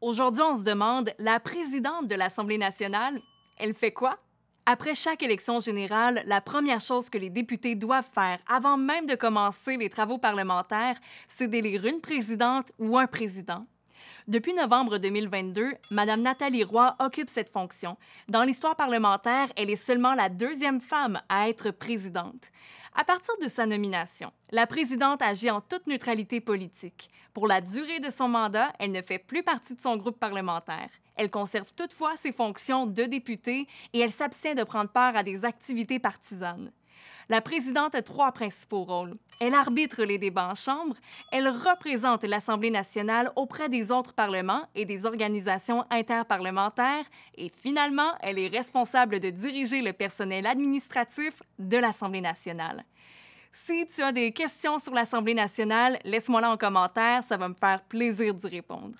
Aujourd'hui, on se demande, la présidente de l'Assemblée nationale, elle fait quoi? Après chaque élection générale, la première chose que les députés doivent faire avant même de commencer les travaux parlementaires, c'est d'élire une présidente ou un président depuis novembre 2022, Mme Nathalie Roy occupe cette fonction. Dans l'histoire parlementaire, elle est seulement la deuxième femme à être présidente. À partir de sa nomination, la présidente agit en toute neutralité politique. Pour la durée de son mandat, elle ne fait plus partie de son groupe parlementaire. Elle conserve toutefois ses fonctions de députée et elle s'abstient de prendre part à des activités partisanes. La présidente a trois principaux rôles. Elle arbitre les débats en Chambre, elle représente l'Assemblée nationale auprès des autres parlements et des organisations interparlementaires, et finalement, elle est responsable de diriger le personnel administratif de l'Assemblée nationale. Si tu as des questions sur l'Assemblée nationale, laisse-moi là en commentaire, ça va me faire plaisir d'y répondre.